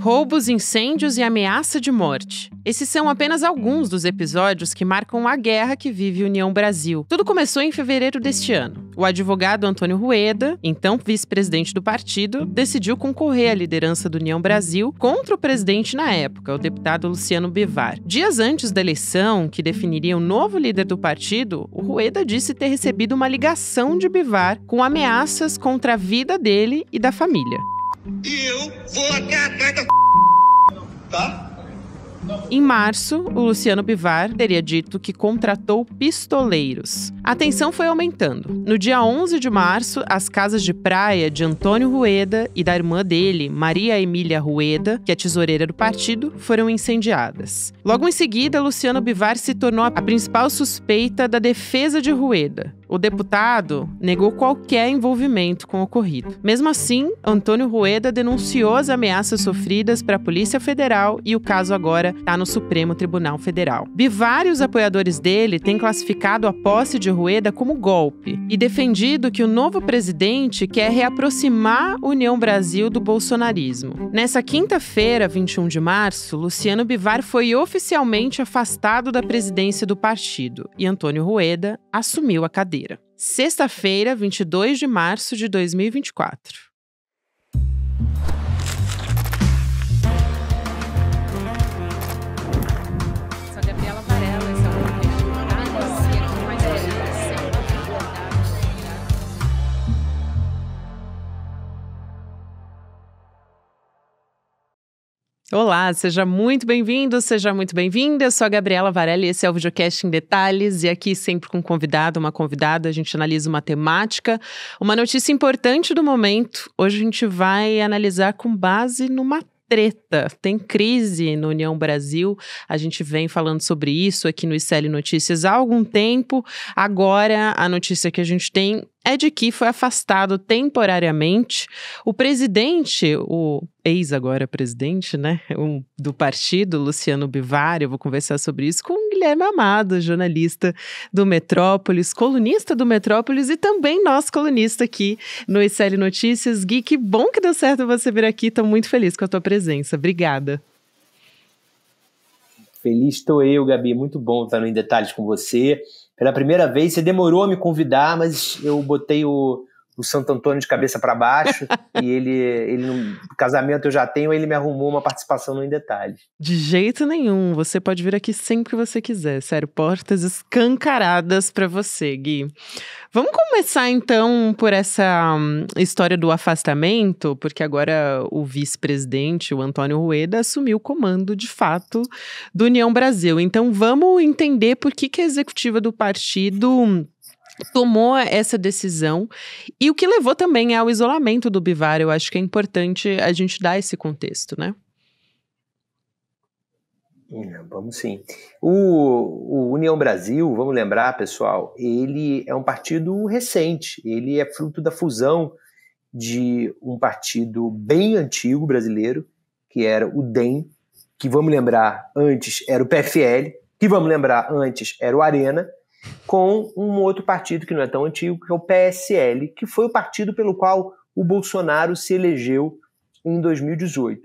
Roubos, incêndios e ameaça de morte. Esses são apenas alguns dos episódios que marcam a guerra que vive União Brasil. Tudo começou em fevereiro deste ano. O advogado Antônio Rueda, então vice-presidente do partido, decidiu concorrer à liderança do União Brasil contra o presidente na época, o deputado Luciano Bivar. Dias antes da eleição, que definiria o novo líder do partido, o Rueda disse ter recebido uma ligação de Bivar com ameaças contra a vida dele e da família e eu vou até atrás da tá? Em março, o Luciano Bivar teria dito que contratou pistoleiros. A tensão foi aumentando. No dia 11 de março, as casas de praia de Antônio Rueda e da irmã dele, Maria Emília Rueda, que é tesoureira do partido, foram incendiadas. Logo em seguida, Luciano Bivar se tornou a principal suspeita da defesa de Rueda. O deputado negou qualquer envolvimento com o ocorrido. Mesmo assim, Antônio Rueda denunciou as ameaças sofridas para a Polícia Federal e o caso agora está no Supremo Tribunal Federal. os apoiadores dele têm classificado a posse de Rueda como golpe e defendido que o novo presidente quer reaproximar União Brasil do bolsonarismo. Nessa quinta-feira, 21 de março, Luciano Bivar foi oficialmente afastado da presidência do partido e Antônio Rueda assumiu a cadeira. Altamira. Sexta-feira, 22 de março de 2024. Olá, seja muito bem-vindo, seja muito bem-vinda. Eu sou a Gabriela Varelli, esse é o Videocast em Detalhes e aqui sempre com um convidado, uma convidada, a gente analisa uma temática, uma notícia importante do momento. Hoje a gente vai analisar com base numa treta, tem crise na União Brasil. A gente vem falando sobre isso aqui no ICL Notícias há algum tempo. Agora, a notícia que a gente tem é de que foi afastado temporariamente o presidente, o ex agora presidente, né, um, do partido, Luciano Bivar. Eu vou conversar sobre isso com Guilherme Amado, jornalista do Metrópolis, colunista do Metrópolis e também nosso colunista aqui no ICL Notícias. Gui, que bom que deu certo você vir aqui. Estou muito feliz com a tua presença. Obrigada. Feliz estou eu, Gabi. Muito bom estar Em Detalhes com você. Pela primeira vez, você demorou a me convidar, mas eu botei o, o Santo Antônio de cabeça para baixo. e ele, ele, no casamento eu já tenho, ele me arrumou uma participação no Em Detalhes. De jeito nenhum. Você pode vir aqui sempre que você quiser. Sério, portas escancaradas para você, Gui. Vamos começar então por essa hum, história do afastamento, porque agora o vice-presidente, o Antônio Rueda, assumiu o comando de fato do União Brasil. Então vamos entender por que, que a executiva do partido tomou essa decisão e o que levou também ao isolamento do Bivar. Eu acho que é importante a gente dar esse contexto, né? É, vamos sim. O, o, União Brasil, vamos lembrar, pessoal, ele é um partido recente, ele é fruto da fusão de um partido bem antigo brasileiro, que era o DEM, que vamos lembrar antes era o PFL, que vamos lembrar antes era o Arena, com um outro partido que não é tão antigo, que é o PSL, que foi o partido pelo qual o Bolsonaro se elegeu em 2018.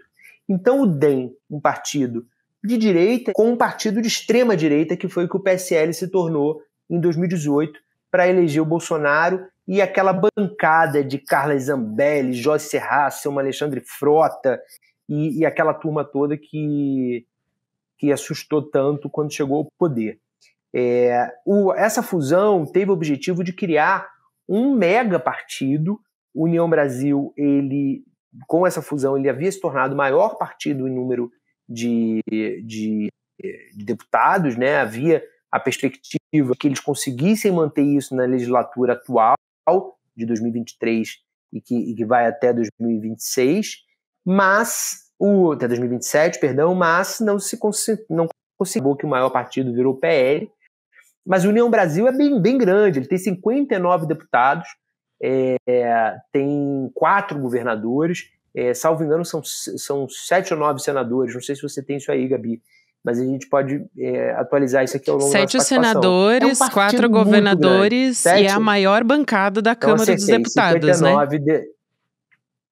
Então o DEM, um partido de direita, com um partido de extrema direita, que foi o que o PSL se tornou em 2018 para eleger o Bolsonaro e aquela bancada de Carla Zambelli, Serra Serração, Alexandre Frota e, e aquela turma toda que, que assustou tanto quando chegou ao poder. É, o, essa fusão teve o objetivo de criar um mega partido. União Brasil, ele, com essa fusão, ele havia se tornado o maior partido em número de, de, de deputados, né? Havia a perspectiva que eles conseguissem manter isso na legislatura atual de 2023 e que, e que vai até 2026, mas o até 2027, perdão, mas não se não conseguiu que o maior partido virou PL mas o União Brasil é bem, bem grande, ele tem 59 deputados, é, tem quatro governadores, é, salvo engano, são, são sete ou nove senadores. Não sei se você tem isso aí, Gabi, mas a gente pode é, atualizar isso aqui ao longo sete da Sete senadores, é um quatro governadores sete? e é a maior bancada da então, Câmara então, assim, acertei, dos assim, Deputados, 59 né? De...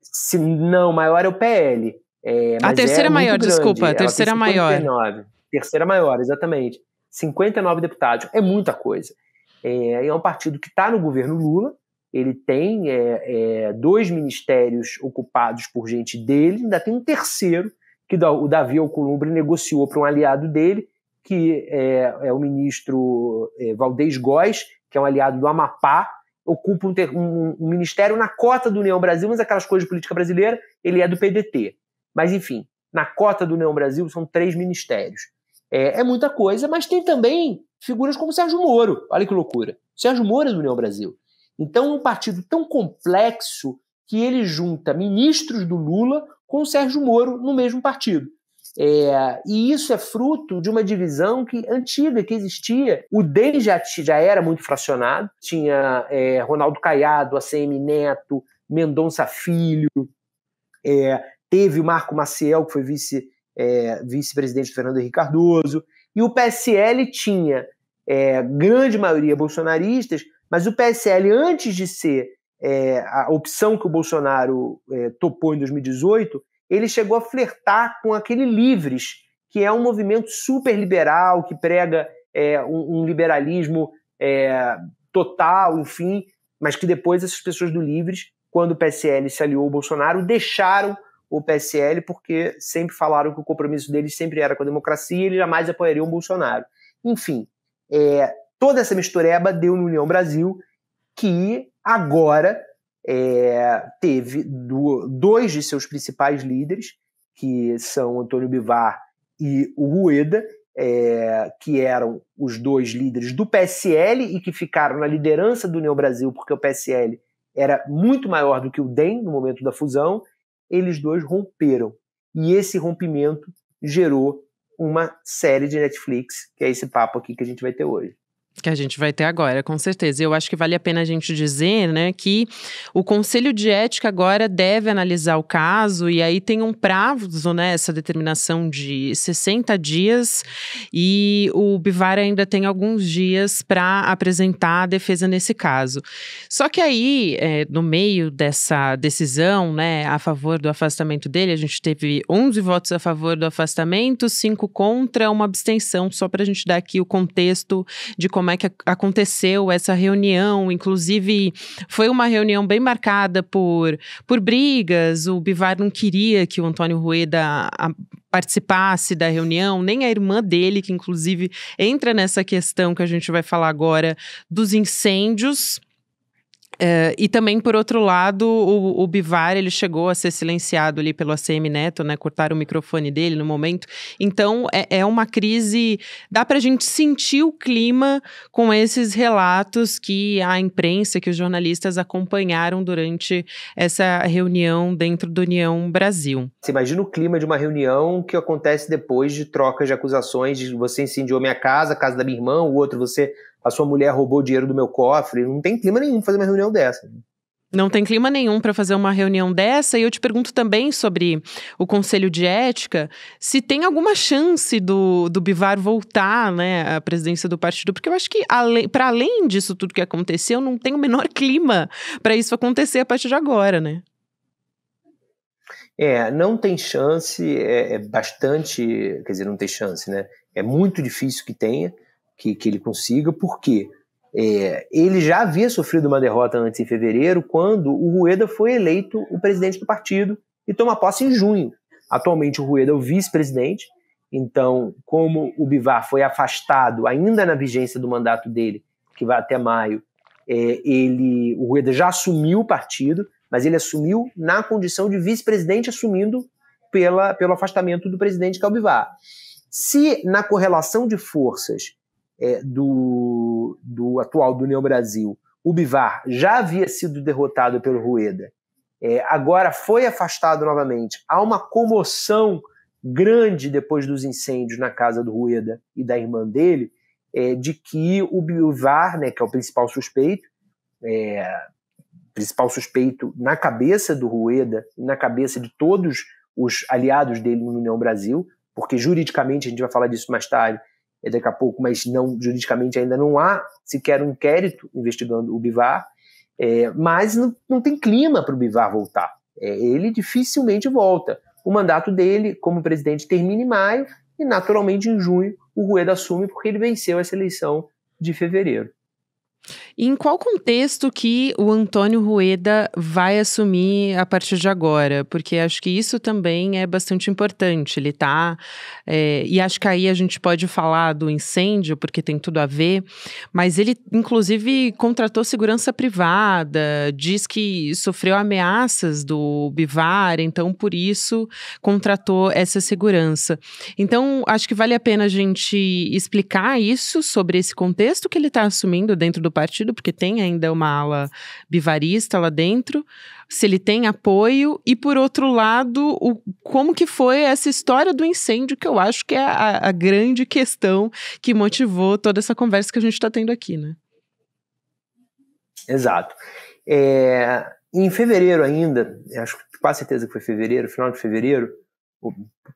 Se, não, maior é o PL. É, a é terceira maior, desculpa, a terceira maior. Terceira maior, exatamente. 59 deputados, é muita coisa. É, é um partido que está no governo Lula, ele tem é, é, dois ministérios ocupados por gente dele, ainda tem um terceiro, que o Davi Alcolumbre negociou para um aliado dele, que é, é o ministro é, Valdez Góes, que é um aliado do Amapá, ocupa um, um, um, ministério na cota do União Brasil, mas aquelas coisas de política brasileira, ele é do PDT. Mas, enfim, na cota do União Brasil são três ministérios. É, é muita coisa, mas tem também figuras como Sérgio Moro. Olha que loucura. Sérgio Moro é do União Brasil. Então, um partido tão complexo que ele junta ministros do Lula com Sérgio Moro no mesmo partido. É, e isso é fruto de uma divisão que antiga que existia. O DEM já, já era muito fracionado, tinha é, Ronaldo Caiado, ACM Neto, Mendonça Filho, é, teve o Marco Maciel, que foi vice é, vice-presidente Fernando Henrique Cardoso, e o PSL tinha é, grande maioria bolsonaristas, mas o PSL, antes de ser é, a opção que o Bolsonaro é, topou em 2018, ele chegou a flertar com aquele Livres, que é um movimento super liberal, que prega é, um, um, liberalismo é, total, enfim, mas que depois essas pessoas do Livres, quando o PSL se aliou ao Bolsonaro, deixaram o PSL, porque sempre falaram que o compromisso deles sempre era com a democracia e ele jamais apoiaria o Bolsonaro. Enfim, é, toda essa mistureba deu no União Brasil, que agora é, teve do, dois de seus principais líderes, que são Antônio Bivar e o Rueda, é, que eram os dois líderes do PSL e que ficaram na liderança do União Brasil, porque o PSL era muito maior do que o DEM no momento da fusão, eles dois romperam. E esse rompimento gerou uma série de Netflix, que é esse papo aqui que a gente vai ter hoje. Que a gente vai ter agora, com certeza. eu acho que vale a pena a gente dizer, né, que o Conselho de Ética agora deve analisar o caso e aí tem um prazo, né, essa determinação de 60 dias e o Bivar ainda tem alguns dias para apresentar a defesa nesse caso. Só que aí, é, no meio dessa decisão, né, a favor do afastamento dele, a gente teve 11 votos a favor do afastamento, 5 contra, uma abstenção, só para a gente dar aqui o contexto de como como é que aconteceu essa reunião. Inclusive, foi uma reunião bem marcada por, por brigas. O Bivar não queria que o Antônio Rueda a, participasse da reunião, nem a irmã dele, que inclusive entra nessa questão que a gente vai falar agora dos incêndios. Eh, e também, por outro lado, o, o, Bivar ele chegou a ser silenciado ali pelo ACM Neto, né? Cortaram o microfone dele no momento. Então, é, é uma crise. Dá para a gente sentir o clima com esses relatos que a imprensa, que os jornalistas acompanharam durante essa reunião dentro do União Brasil. Você imagina o clima de uma reunião que acontece depois de trocas de acusações, de você incendiou minha casa, a casa da minha irmã, o outro você a sua mulher roubou dinheiro do meu cofre. Não tem clima nenhum fazer uma reunião dessa. Não tem clima nenhum para fazer uma reunião dessa. E eu te pergunto também sobre o Conselho de Ética, se tem alguma chance do, do Bivar voltar né, à presidência do partido, porque eu acho que, para além disso tudo que aconteceu, não tem o menor clima para isso acontecer a partir de agora, né? É, não tem chance, é, é bastante, quer dizer, não tem chance, né? É muito difícil que tenha que, que ele consiga, porque é, ele já havia sofrido uma derrota antes em fevereiro, quando o Rueda foi eleito o presidente do partido e toma posse em junho. Atualmente o Rueda é o vice-presidente, então, como o Bivar foi afastado ainda na vigência do mandato dele, que vai até maio, é, ele, o Rueda já assumiu o partido, mas ele assumiu na condição de vice-presidente, assumindo pela, pelo afastamento do presidente Calbivar. É Se na correlação de forças é, do, do, atual do União Brasil, o Bivar, já havia sido derrotado pelo Rueda, é, agora foi afastado novamente. Há uma comoção grande depois dos incêndios na casa do Rueda e da irmã dele, é, de que o Bivar, né, que é o principal suspeito, é, principal suspeito na cabeça do Rueda, na cabeça de todos os aliados dele no União Brasil, porque juridicamente, a gente vai falar disso mais tarde, é daqui a pouco, mas não juridicamente ainda não há sequer um inquérito investigando o Bivar, é, mas não, não, tem clima para o Bivar voltar. É, ele dificilmente volta. O mandato dele como presidente termina em maio e, naturalmente, em junho o Rueda assume porque ele venceu essa eleição de fevereiro. Em qual contexto que o Antônio Rueda vai assumir a partir de agora? Porque acho que isso também é bastante importante. Ele tá. É, e acho que aí a gente pode falar do incêndio, porque tem tudo a ver. Mas ele, inclusive, contratou segurança privada, diz que sofreu ameaças do Bivar, então por isso contratou essa segurança. Então, acho que vale a pena a gente explicar isso sobre esse contexto que ele está assumindo dentro do partido partido, porque tem ainda uma ala bivarista lá dentro, se ele tem apoio, e por outro lado, o, como que foi essa história do incêndio, que eu acho que é a, a grande questão que motivou toda essa conversa que a gente está tendo aqui, né? Exato. É, em fevereiro ainda, acho que quase certeza que foi fevereiro, final de fevereiro, ou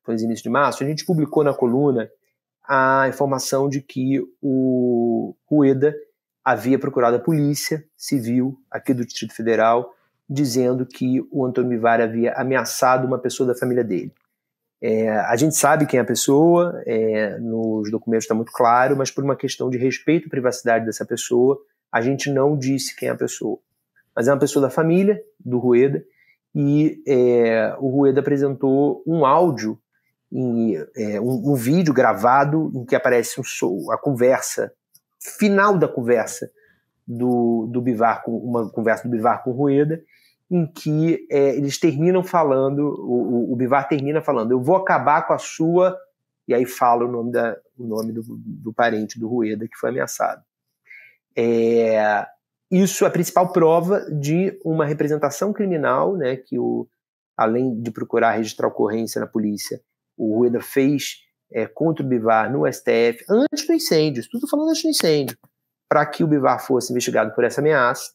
início de março, a gente publicou na coluna a informação de que o Rueda havia procurado a polícia civil aqui do Distrito Federal dizendo que o Antônio Mivar havia ameaçado uma pessoa da família dele. É, a gente sabe quem é a pessoa, é, nos documentos está muito claro, mas por uma questão de respeito à privacidade dessa pessoa, a gente não disse quem é a pessoa. Mas é uma pessoa da família do Rueda e é, o Rueda apresentou um áudio, em, é, um, um, vídeo gravado em que aparece um, a conversa final da conversa do, do Bivar, com, uma conversa do Bivar com o Rueda, em que é, eles terminam falando, o, o, Bivar termina falando, eu vou acabar com a sua, e aí fala o nome, da, o nome do, do parente do Rueda que foi ameaçado. É, isso é a principal prova de uma representação criminal, né, que o, além de procurar registrar ocorrência na polícia, o Rueda fez é, contra o Bivar no STF, antes do incêndio, tudo falando antes do incêndio, para que o Bivar fosse investigado por essa ameaça.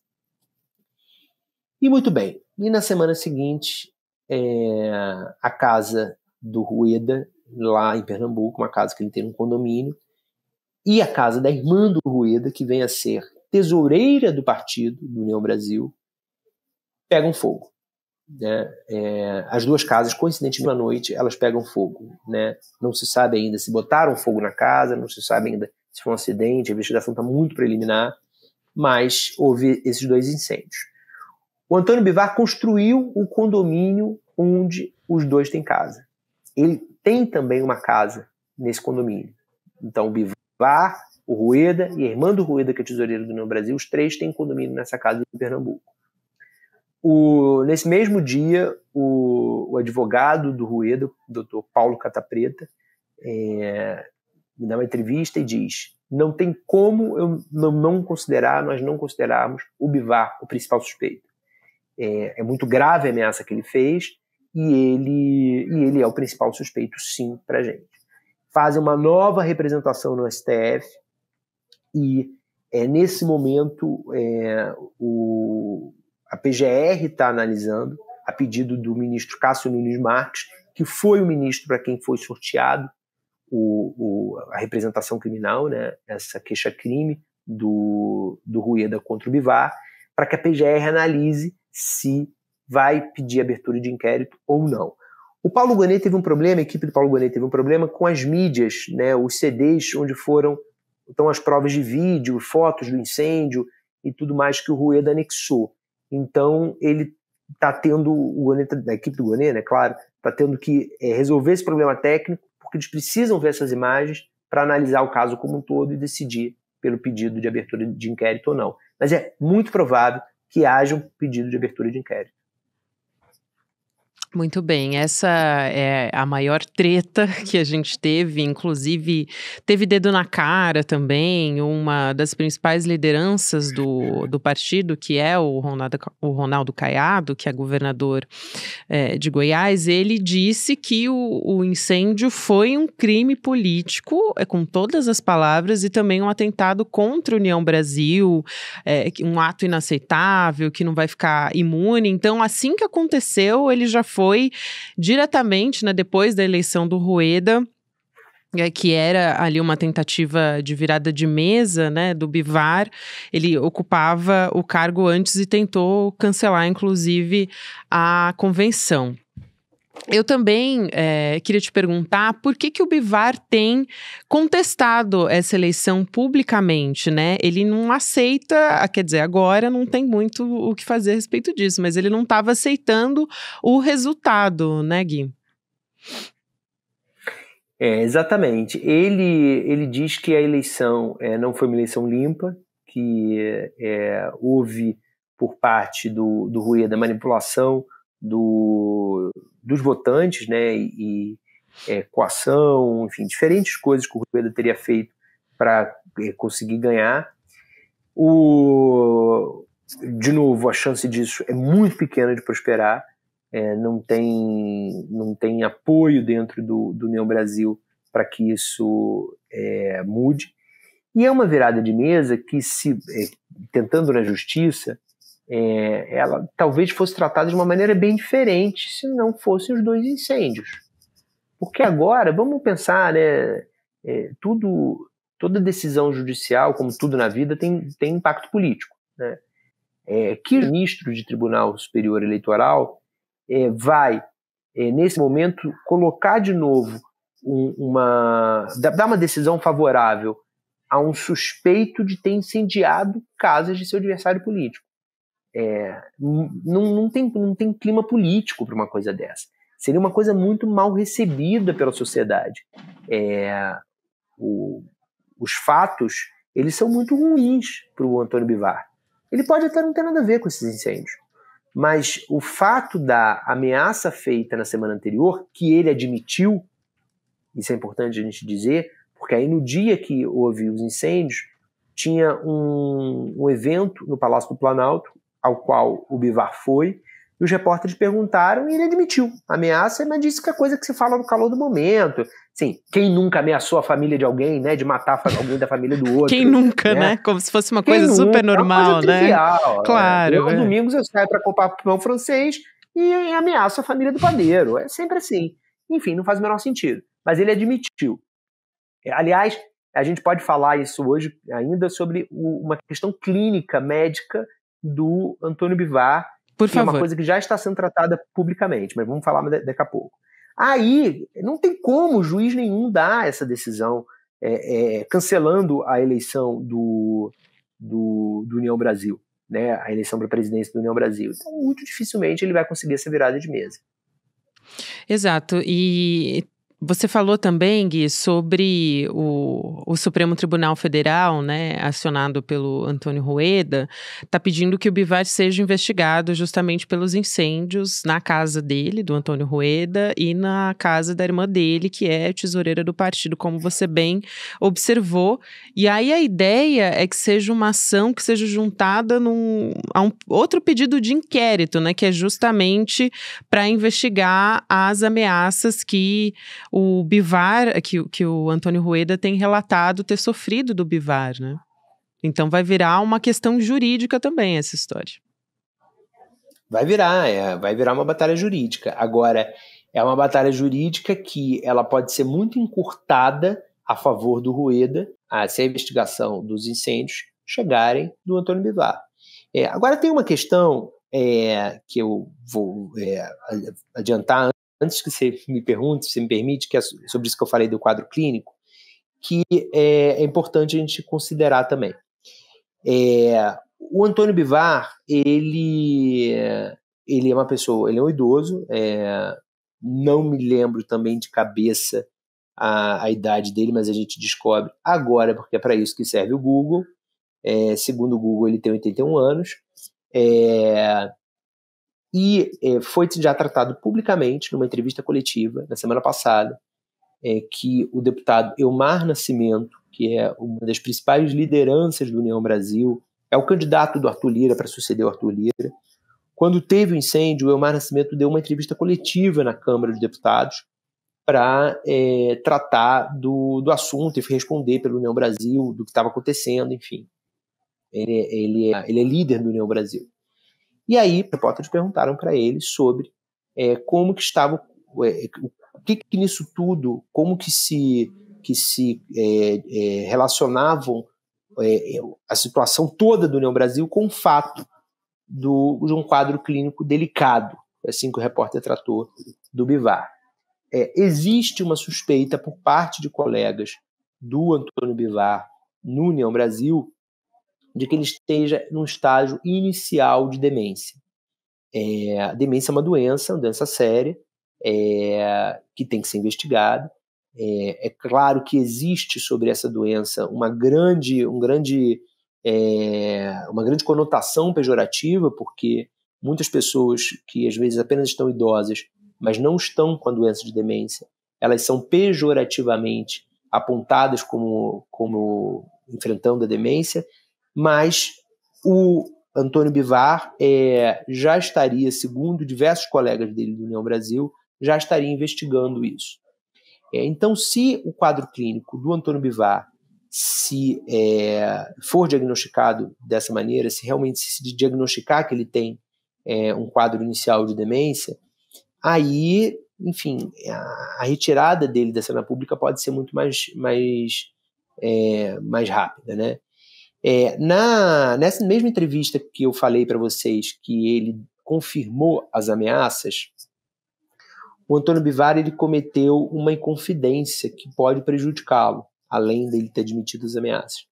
E muito bem, e na semana seguinte, é, a casa do Rueda, lá em Pernambuco, uma casa que ele tem num condomínio, e a casa da irmã do Rueda, que vem a ser tesoureira do partido, do União Brasil, pegam fogo. Né? É, as duas casas, coincidentemente, à noite, elas pegam fogo. Né? Não se sabe ainda se botaram fogo na casa, não se sabe ainda se foi um acidente, a investigação está muito preliminar, mas houve esses dois incêndios. O Antônio Bivar construiu o condomínio onde os dois têm casa. Ele tem também uma casa nesse condomínio. Então, o Bivar, o Rueda e a irmã do Rueda, que é tesoureiro do Neo Brasil, os três têm condomínio nessa casa em Pernambuco. O, nesse mesmo dia, o, o advogado do Rueda, o doutor Paulo Catapreta, é, me dá uma entrevista e diz: não tem como eu não, não considerar, nós não considerarmos o Bivar o principal suspeito. É, é, muito grave a ameaça que ele fez e ele, e ele é o principal suspeito, sim, para gente. Fazem uma nova representação no STF e é, nesse momento é, o, a PGR está analisando, a pedido do ministro Cássio Nunes Marques, que foi o ministro para quem foi sorteado o, o, a representação criminal, né, essa queixa-crime do, do Rueda contra o Bivar, para que a PGR analise se vai pedir abertura de inquérito ou não. O Paulo Gonet teve um problema, a equipe do Paulo Gonet teve um problema com as mídias, né, os CDs onde foram então as provas de vídeo, fotos do incêndio e tudo mais que o Rueda anexou. Então ele está tendo o da equipe do Guanê, né? Claro, está tendo que é, resolver esse problema técnico porque eles precisam ver essas imagens para analisar o caso como um todo e decidir pelo pedido de abertura de inquérito ou não. Mas é muito provável que haja um pedido de abertura de inquérito. Muito bem, essa é a maior treta que a gente teve, inclusive teve dedo na cara também, uma das principais lideranças do, do partido, que é o Ronaldo, o Ronaldo Caiado, que é governador é, de Goiás, ele disse que o, o incêndio foi um crime político, é, com todas as palavras, e também um atentado contra a União Brasil, é, um ato inaceitável, que não vai ficar imune. Então, assim que aconteceu, ele já foi diretamente, né, depois da eleição do Rueda, é, que era ali uma tentativa de virada de mesa, né, do Bivar, ele ocupava o cargo antes e tentou cancelar, inclusive, a convenção. Eu também é, queria te perguntar por que, que o Bivar tem contestado essa eleição publicamente, né? Ele não aceita, ah, quer dizer, agora não tem muito o que fazer a respeito disso, mas ele não estava aceitando o resultado, né, Gui? É, exatamente. Ele, ele diz que a eleição é, não foi uma eleição limpa, que é, houve por parte do, do a manipulação do, dos votantes, né, e, é, coação, enfim, diferentes coisas que o Rueda teria feito para é, conseguir ganhar. O, de novo, a chance disso é muito pequena de prosperar, é, não, tem, não tem apoio dentro do, do Neo Brasil para que isso é, mude. E é uma virada de mesa que, se é, tentando na justiça, é, ela talvez fosse tratada de uma maneira bem diferente se não fossem os dois incêndios. Porque agora, vamos pensar, né, é, tudo, toda decisão judicial, como tudo na vida, tem, tem impacto político. Né? É, que ministro de Tribunal Superior Eleitoral é, vai, é, nesse momento, colocar de novo um, uma. dar uma decisão favorável a um suspeito de ter incendiado casas de seu adversário político? É, não, não, tem, não tem clima político para uma coisa dessa. Seria uma coisa muito mal recebida pela sociedade. É, o, os fatos eles são muito ruins para o Antônio Bivar. Ele pode até não ter nada a ver com esses incêndios, mas o fato da ameaça feita na semana anterior, que ele admitiu, isso é importante a gente dizer, porque aí no dia que houve os incêndios, tinha um, um evento no Palácio do Planalto, ao qual o Bivar foi, e os repórteres perguntaram e ele admitiu a ameaça, mas disse que é coisa que se fala no calor do momento. Sim, quem nunca ameaçou a família de alguém, né? De matar alguém da família do outro. Quem nunca, né? né? Como se fosse uma quem coisa nunca, super normal, é coisa né? Trivial, é. claro. Eu, é. domingos eu saio para comprar pão francês e ameaço a família do padeiro. É sempre assim. Enfim, não faz o menor sentido. Mas ele admitiu. É, aliás, a gente pode falar isso hoje ainda sobre uma questão clínica, médica, do Antônio Bivar, Por que favor. é uma coisa que já está sendo tratada publicamente, mas vamos falar daqui a pouco. Aí não tem como juiz nenhum dar essa decisão é, é, cancelando a eleição do, do, do União Brasil, né, a eleição para a presidência do União Brasil. Então, muito dificilmente ele vai conseguir essa virada de mesa. Exato, e você falou também, Gui, sobre o, o Supremo Tribunal Federal, né, acionado pelo Antônio Rueda, está pedindo que o Bivar seja investigado justamente pelos incêndios na casa dele, do Antônio Rueda, e na casa da irmã dele, que é tesoureira do partido, como você bem observou. E aí a ideia é que seja uma ação que seja juntada num, a um outro pedido de inquérito, né, que é justamente para investigar as ameaças que o Bivar, que, que o Antônio Rueda tem relatado ter sofrido do Bivar, né? Então vai virar uma questão jurídica também essa história. Vai virar, é, vai virar uma batalha jurídica. Agora, é uma batalha jurídica que ela pode ser muito encurtada a favor do Rueda, a, se a investigação dos incêndios chegarem do Antônio Bivar. É, agora tem uma questão é, que eu vou é, adiantar antes que você me pergunte, se me permite, que é sobre isso que eu falei do quadro clínico, que é, é importante a gente considerar também. É, o Antônio Bivar, ele, ele é uma pessoa, ele é um idoso, é, não me lembro também de cabeça a, a, idade dele, mas a gente descobre agora, porque é para isso que serve o Google. É, segundo o Google, ele tem 81 anos. É, e é, foi já tratado publicamente numa entrevista coletiva na semana passada é, que o deputado Elmar Nascimento, que é uma das principais lideranças do União Brasil, é o candidato do Arthur Lira para suceder o Arthur Lira. Quando teve o incêndio, o Elmar Nascimento deu uma entrevista coletiva na Câmara dos Deputados para é, tratar do, do assunto e responder pelo União Brasil, do que estava acontecendo, enfim. Ele, é, ele, é, ele é líder do União Brasil. E aí, repórteres perguntaram para ele sobre é, como que estava, é, o que, que nisso tudo, como que se, que se é, é relacionavam é, a situação toda do União Brasil com o fato do, de um quadro clínico delicado, assim que o repórter tratou do Bivar. É, existe uma suspeita por parte de colegas do Antônio Bivar no União Brasil de que ele esteja num estágio inicial de demência. É, a demência é uma doença, uma doença séria, é, que tem que ser investigada. É, é, claro que existe sobre essa doença uma grande, um grande, é, uma grande conotação pejorativa, porque muitas pessoas que às vezes apenas estão idosas, mas não estão com a doença de demência, elas são pejorativamente apontadas como, como enfrentando a demência, mas o Antônio Bivar é, já estaria, segundo diversos colegas dele do União Brasil, já estaria investigando isso. É, então, se o quadro clínico do Antônio Bivar se é, for diagnosticado dessa maneira, se realmente se diagnosticar que ele tem é, um quadro inicial de demência, aí, enfim, a, retirada dele da cena pública pode ser muito mais, mais, é, mais rápida, né? É, na, nessa mesma entrevista que eu falei para vocês que ele confirmou as ameaças, o Antônio Bivar ele cometeu uma inconfidência que pode prejudicá-lo, além dele ter admitido as ameaças.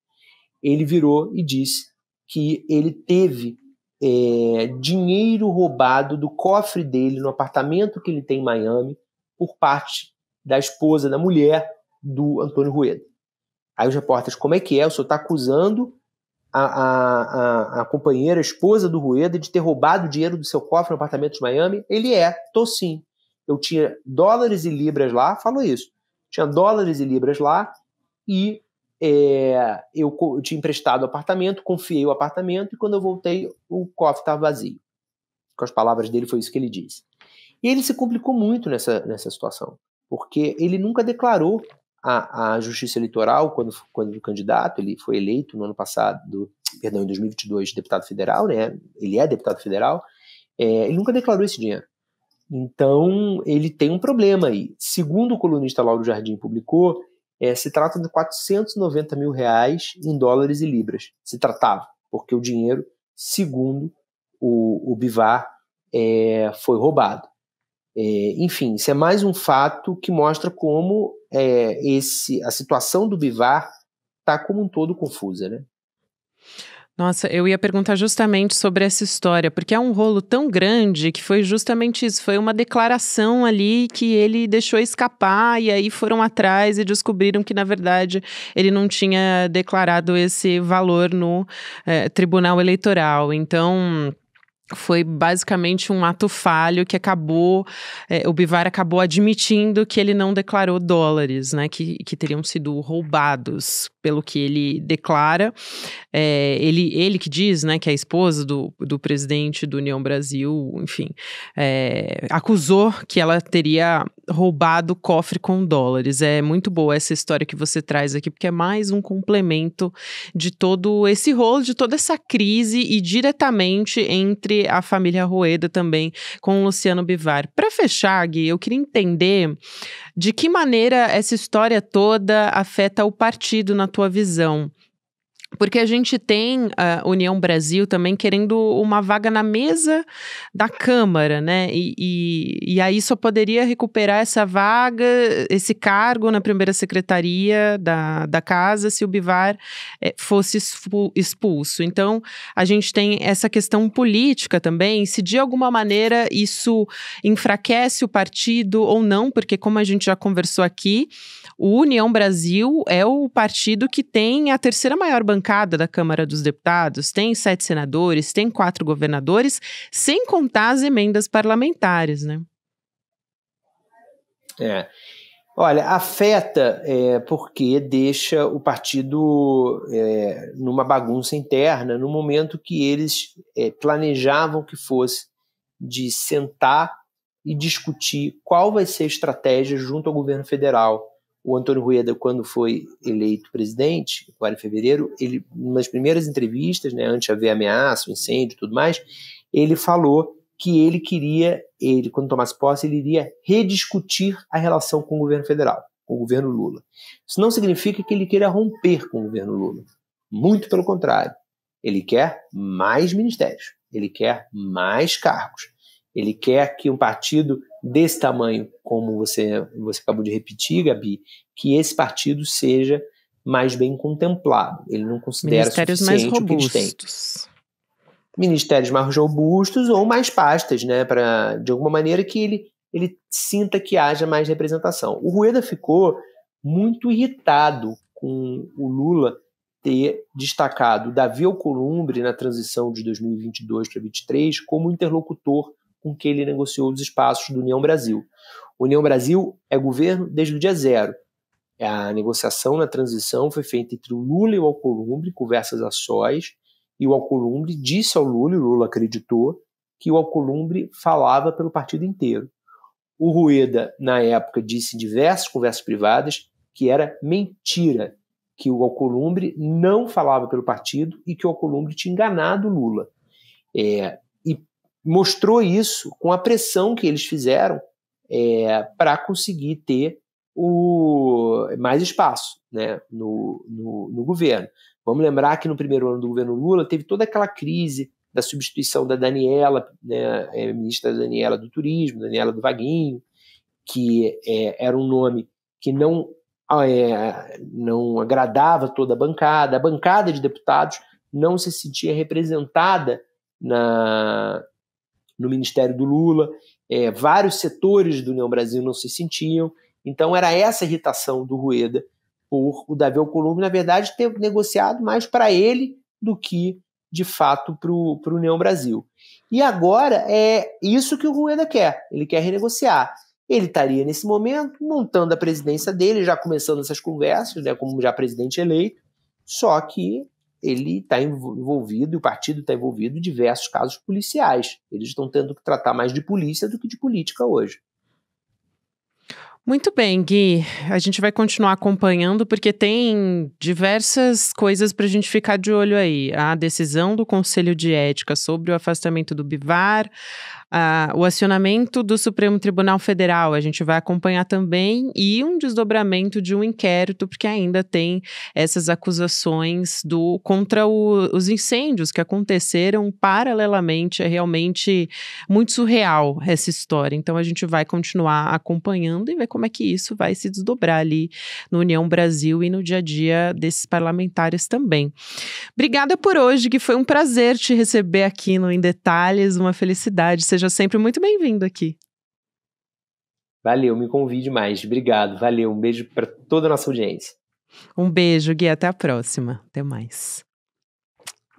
Ele virou e disse que ele teve é, dinheiro roubado do cofre dele no apartamento que ele tem em Miami por parte da esposa, da mulher do Antônio Rueda. Aí os repórteres, como é que é? O senhor está acusando a, a, a, companheira, a esposa do Rueda, de ter roubado o dinheiro do seu cofre no apartamento de Miami? Ele é, tô sim. Eu tinha dólares e libras lá, falou isso. Tinha dólares e libras lá e é, eu, eu tinha emprestado o apartamento, confiei o apartamento e quando eu voltei o cofre estava vazio. Com as palavras dele, foi isso que ele disse. E ele se complicou muito nessa, nessa situação, porque ele nunca declarou a, a Justiça Eleitoral, quando, quando o candidato ele foi eleito no ano passado, perdão, em 2022, deputado federal, né? Ele é deputado federal. É, ele nunca declarou esse dinheiro. Então, ele tem um problema aí. Segundo o colunista Lauro Jardim publicou, é, se trata de 490 mil reais em dólares e libras. Se tratava, porque o dinheiro, segundo o, o Bivar, é, foi roubado. É, enfim, isso é mais um fato que mostra como é, esse, a situação do Bivar está como um todo confusa, né? Nossa, eu ia perguntar justamente sobre essa história, porque é um rolo tão grande que foi justamente isso, foi uma declaração ali que ele deixou escapar e aí foram atrás e descobriram que na verdade ele não tinha declarado esse valor no eh, Tribunal Eleitoral. Então foi basicamente um ato falho que acabou, é, o Bivar acabou admitindo que ele não declarou dólares, né, que, que teriam sido roubados, pelo que ele declara. É, ele, ele que diz, né, que a esposa do, do presidente do União Brasil, enfim, é, acusou que ela teria roubado cofre com dólares. É muito boa essa história que você traz aqui, porque é mais um complemento de todo esse rolo, de toda essa crise e diretamente entre a família Rueda também com o Luciano Bivar. Para fechar, Gui, eu queria entender de que maneira essa história toda afeta o partido na tua visão. Porque a gente tem a ah, União Brasil também querendo uma vaga na mesa da Câmara, né? E, e, e, aí só poderia recuperar essa vaga, esse cargo na primeira secretaria da, da casa se o Bivar é, fosse expulso. Então, a gente tem essa questão política também, se de alguma maneira isso enfraquece o partido ou não, porque como a gente já conversou aqui, o União Brasil é o partido que tem a terceira maior bancada da Câmara dos Deputados, tem sete senadores, tem quatro governadores, sem contar as emendas parlamentares, né? É. Olha, afeta é, porque deixa o partido é, numa bagunça interna, no momento que eles é, planejavam que fosse de sentar e discutir qual vai ser a estratégia junto ao governo federal o Antônio Rueda, quando foi eleito presidente, 4 de fevereiro, ele, nas primeiras entrevistas, né, antes de haver ameaça, incêndio e tudo mais, ele falou que ele queria, ele quando tomasse posse, ele iria rediscutir a relação com o governo federal, com o governo Lula. Isso não significa que ele queira romper com o governo Lula. Muito pelo contrário. Ele quer mais ministérios, ele quer mais cargos. Ele quer que um partido desse tamanho, como você, você acabou de repetir, Gabi, que esse partido seja mais bem contemplado. Ele não considera Ministérios mais robustos. Ministérios mais robustos ou mais pastas, né? Pra, de alguma maneira que ele, ele sinta que haja mais representação. O Rueda ficou muito irritado com o Lula ter destacado Davi Alcolumbre na transição de 2022 para 2023 como interlocutor com que ele negociou os espaços do União Brasil. O União Brasil é governo desde o dia zero. A negociação na transição foi feita entre o Lula e o Alcolumbre, conversas a sós, e o Alcolumbre disse ao Lula, e o Lula acreditou, que o Alcolumbre falava pelo partido inteiro. O Rueda, na época, disse em diversas conversas privadas que era mentira, que o Alcolumbre não falava pelo partido e que o Alcolumbre tinha enganado o Lula. É, mostrou isso com a pressão que eles fizeram é, para conseguir ter o, mais espaço né, no, no, no, governo. Vamos lembrar que no primeiro ano do governo Lula teve toda aquela crise da substituição da Daniela, né, é, ministra Daniela do Turismo, Daniela do Vaguinho, que é, era um nome que não, ah, é, não agradava toda a bancada, a bancada de deputados não se sentia representada na, no ministério do Lula, é, vários setores do União Brasil não se sentiam. Então era essa irritação do Rueda por o Davi Alcolumbre, na verdade, ter negociado mais para ele do que, de fato, para o União Brasil. E agora é isso que o Rueda quer, ele quer renegociar. Ele estaria, nesse momento, montando a presidência dele, já começando essas conversas, né, como já presidente eleito, só que ele está envolvido, e o partido está envolvido em diversos casos policiais. Eles estão tendo que tratar mais de polícia do que de política hoje. Muito bem, Gui. A gente vai continuar acompanhando porque tem diversas coisas para a gente ficar de olho aí. A decisão do Conselho de Ética sobre o afastamento do Bivar, ah, o acionamento do Supremo Tribunal Federal. A gente vai acompanhar também e um desdobramento de um inquérito, porque ainda tem essas acusações do contra o, os incêndios que aconteceram paralelamente. É realmente muito surreal essa história. Então a gente vai continuar acompanhando e ver como é que isso vai se desdobrar ali no União Brasil e no dia a dia desses parlamentares também. Obrigada por hoje, que foi um prazer te receber aqui no Em Detalhes. Uma felicidade. Seja Seja sempre muito bem-vindo aqui. Valeu, me convide mais. Obrigado, valeu. Um beijo para toda a nossa audiência. Um beijo, Gui. Até a próxima. Até mais.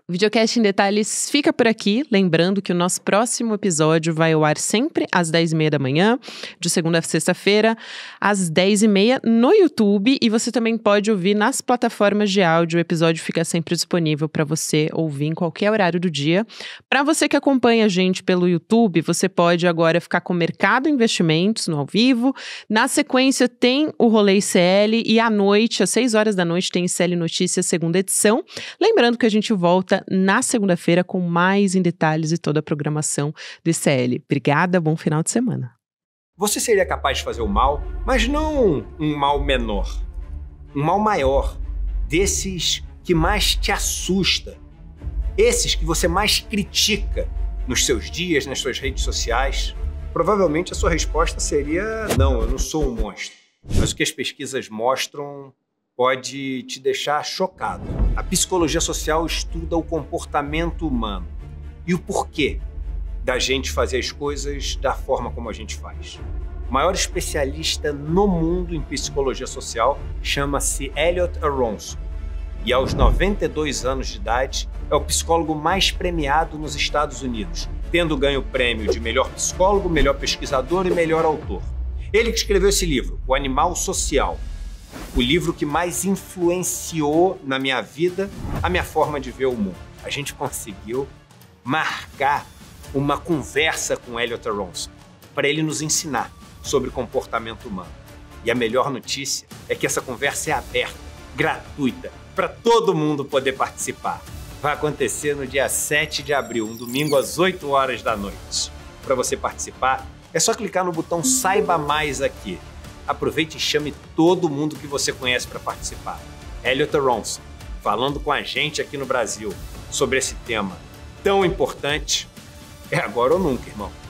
O Videocast em Detalhes fica por aqui. Lembrando que o nosso próximo episódio vai ao ar sempre às 10h30 da manhã, de segunda a sexta-feira, às 10h30 no YouTube. E você também pode ouvir nas plataformas de áudio. O episódio fica sempre disponível para você ouvir em qualquer horário do dia. Para você que acompanha a gente pelo YouTube, você pode agora ficar com o Mercado Investimentos no ao vivo. Na sequência, tem o Rolê ICL e à noite, às 6 horas da noite, tem ICL Notícias, segunda edição. Lembrando que a gente volta volta na segunda-feira com mais em detalhes e toda a programação do ICL. Obrigada, bom final de semana. Você seria capaz de fazer o mal, mas não um mal menor, um mal maior, desses que mais te assusta, esses que você mais critica nos seus dias, nas suas redes sociais. Provavelmente a sua resposta seria: não, eu não sou um monstro. Mas o que as pesquisas mostram pode te deixar chocado. A psicologia social estuda o comportamento humano e o porquê da gente fazer as coisas da forma como a gente faz. O maior especialista no mundo em psicologia social chama-se Elliot Aronson e aos 92 anos de idade é o psicólogo mais premiado nos Estados Unidos, tendo ganho o prêmio de melhor psicólogo, melhor pesquisador e melhor autor. Ele que escreveu esse livro, O Animal Social, o livro que mais influenciou na minha vida a minha forma de ver o mundo. A gente conseguiu marcar uma conversa com Elliot Aronson para ele nos ensinar sobre comportamento humano. E a melhor notícia é que essa conversa é aberta, gratuita, para todo mundo poder participar. Vai acontecer no dia 7 de abril, um domingo às 8 horas da noite. Para você participar, é só clicar no botão Saiba Mais aqui aproveite e chame todo mundo que você conhece para participar. Elliot Ronson, falando com a gente aqui no Brasil sobre esse tema tão importante. É agora ou nunca, irmão.